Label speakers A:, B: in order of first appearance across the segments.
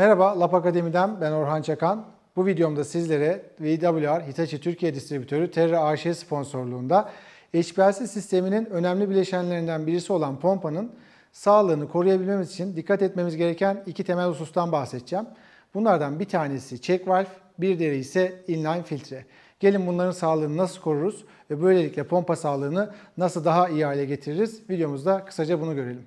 A: Merhaba, Lab Akademi'den ben Orhan Çakan. Bu videomda sizlere VWR Hitachi Türkiye Distribütörü Terra AŞ sponsorluğunda HPLC sisteminin önemli bileşenlerinden birisi olan pompanın sağlığını koruyabilmemiz için dikkat etmemiz gereken iki temel husustan bahsedeceğim. Bunlardan bir tanesi check valve, bir diğeri ise inline filtre. Gelin bunların sağlığını nasıl koruruz ve böylelikle pompa sağlığını nasıl daha iyi hale getiririz? Videomuzda kısaca bunu görelim.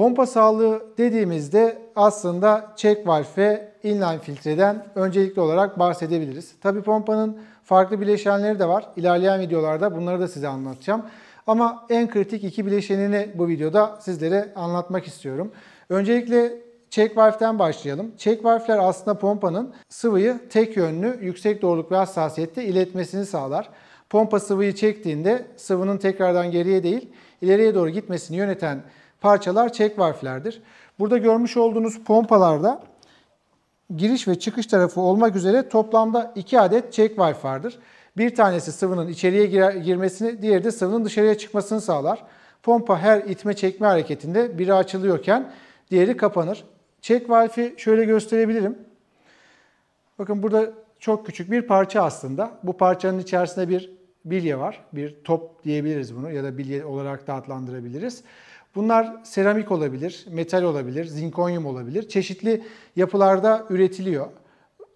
A: Pompa sağlığı dediğimizde aslında çek valf ve inline filtreden öncelikli olarak bahsedebiliriz. Tabi pompanın farklı bileşenleri de var. İlerleyen videolarda bunları da size anlatacağım. Ama en kritik iki bileşenini bu videoda sizlere anlatmak istiyorum. Öncelikle check valve'den başlayalım. Check valve'ler aslında pompanın sıvıyı tek yönlü yüksek doğruluk ve hassasiyette iletmesini sağlar. Pompa sıvıyı çektiğinde sıvının tekrardan geriye değil ileriye doğru gitmesini yöneten parçalar çek valflerdir. Burada görmüş olduğunuz pompalarda giriş ve çıkış tarafı olmak üzere toplamda 2 adet çek valf vardır. Bir tanesi sıvının içeriye girmesini, diğeri de sıvının dışarıya çıkmasını sağlar. Pompa her itme çekme hareketinde biri açılıyorken diğeri kapanır. Çek valfi şöyle gösterebilirim. Bakın burada çok küçük bir parça aslında. Bu parçanın içerisinde bir bilye var. Bir top diyebiliriz bunu ya da bilye olarak da adlandırabiliriz. Bunlar seramik olabilir, metal olabilir, zinkonyum olabilir. Çeşitli yapılarda üretiliyor.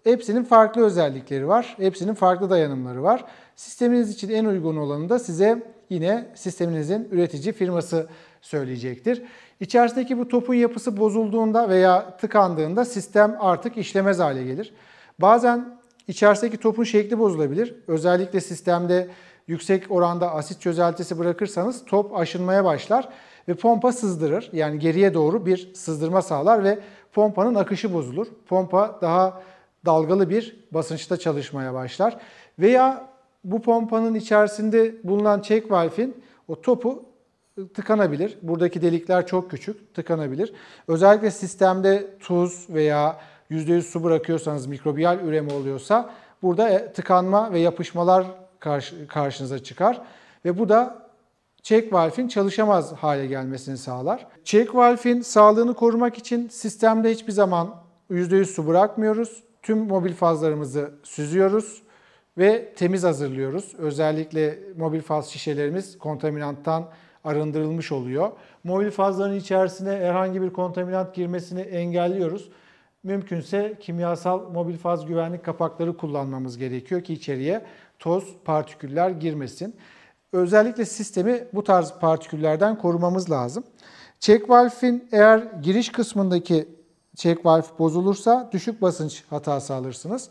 A: Hepsinin farklı özellikleri var. Hepsinin farklı dayanımları var. Sisteminiz için en uygun olanı da size yine sisteminizin üretici firması söyleyecektir. İçerisindeki bu topun yapısı bozulduğunda veya tıkandığında sistem artık işlemez hale gelir. Bazen içerisindeki topun şekli bozulabilir. Özellikle sistemde yüksek oranda asit çözeltisi bırakırsanız top aşınmaya başlar ve pompa sızdırır. Yani geriye doğru bir sızdırma sağlar ve pompanın akışı bozulur. Pompa daha dalgalı bir basınçta çalışmaya başlar. Veya bu pompanın içerisinde bulunan check valve'in o topu e, tıkanabilir. Buradaki delikler çok küçük, tıkanabilir. Özellikle sistemde tuz veya %100 su bırakıyorsanız, mikrobiyal üreme oluyorsa burada e, tıkanma ve yapışmalar karşınıza çıkar. Ve bu da çek valfin çalışamaz hale gelmesini sağlar. Çek valfin sağlığını korumak için sistemde hiçbir zaman %100 su bırakmıyoruz. Tüm mobil fazlarımızı süzüyoruz ve temiz hazırlıyoruz. Özellikle mobil faz şişelerimiz kontaminanttan arındırılmış oluyor. Mobil fazların içerisine herhangi bir kontaminant girmesini engelliyoruz. Mümkünse kimyasal mobil faz güvenlik kapakları kullanmamız gerekiyor ki içeriye toz, partiküller girmesin özellikle sistemi bu tarz partiküllerden korumamız lazım. Check valve'in eğer giriş kısmındaki check valve bozulursa düşük basınç hatası alırsınız.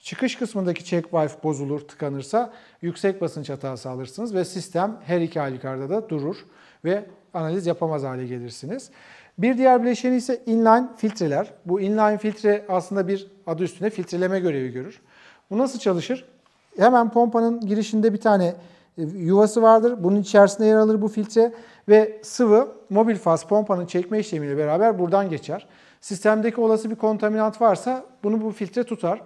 A: Çıkış kısmındaki check valve bozulur, tıkanırsa yüksek basınç hatası alırsınız ve sistem her iki halükarda da durur ve analiz yapamaz hale gelirsiniz. Bir diğer bileşeni ise inline filtreler. Bu inline filtre aslında bir adı üstüne filtreleme görevi görür. Bu nasıl çalışır? Hemen pompanın girişinde bir tane e, yuvası vardır. Bunun içerisinde yer alır bu filtre ve sıvı mobil faz pompanın çekme işlemiyle beraber buradan geçer. Sistemdeki olası bir kontaminant varsa bunu bu filtre tutar.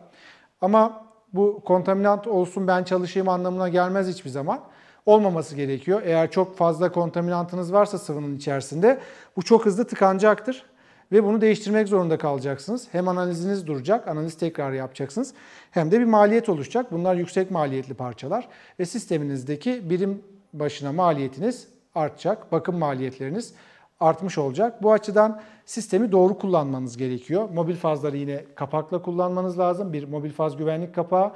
A: Ama bu kontaminant olsun ben çalışayım anlamına gelmez hiçbir zaman. Olmaması gerekiyor. Eğer çok fazla kontaminantınız varsa sıvının içerisinde bu çok hızlı tıkanacaktır ve bunu değiştirmek zorunda kalacaksınız. Hem analiziniz duracak, analiz tekrar yapacaksınız. Hem de bir maliyet oluşacak. Bunlar yüksek maliyetli parçalar ve sisteminizdeki birim başına maliyetiniz artacak. Bakım maliyetleriniz artmış olacak. Bu açıdan sistemi doğru kullanmanız gerekiyor. Mobil fazları yine kapakla kullanmanız lazım. Bir mobil faz güvenlik kapağı.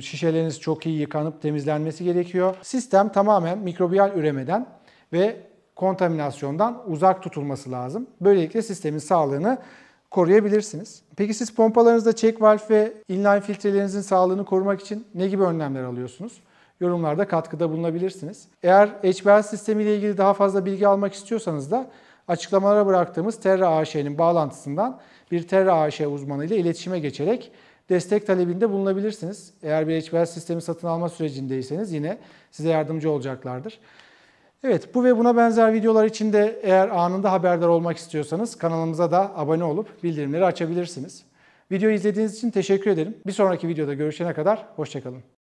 A: Şişeleriniz çok iyi yıkanıp temizlenmesi gerekiyor. Sistem tamamen mikrobiyal üremeden ve kontaminasyondan uzak tutulması lazım. Böylelikle sistemin sağlığını koruyabilirsiniz. Peki siz pompalarınızda check valve ve inline filtrelerinizin sağlığını korumak için ne gibi önlemler alıyorsunuz? Yorumlarda katkıda bulunabilirsiniz. Eğer HBL sistemiyle ilgili daha fazla bilgi almak istiyorsanız da açıklamalara bıraktığımız Terra AŞ'nin bağlantısından bir Terra AŞ uzmanı ile iletişime geçerek destek talebinde bulunabilirsiniz. Eğer bir HBL sistemi satın alma sürecindeyseniz yine size yardımcı olacaklardır. Evet bu ve buna benzer videolar için de eğer anında haberdar olmak istiyorsanız kanalımıza da abone olup bildirimleri açabilirsiniz. Videoyu izlediğiniz için teşekkür ederim. Bir sonraki videoda görüşene kadar hoşçakalın.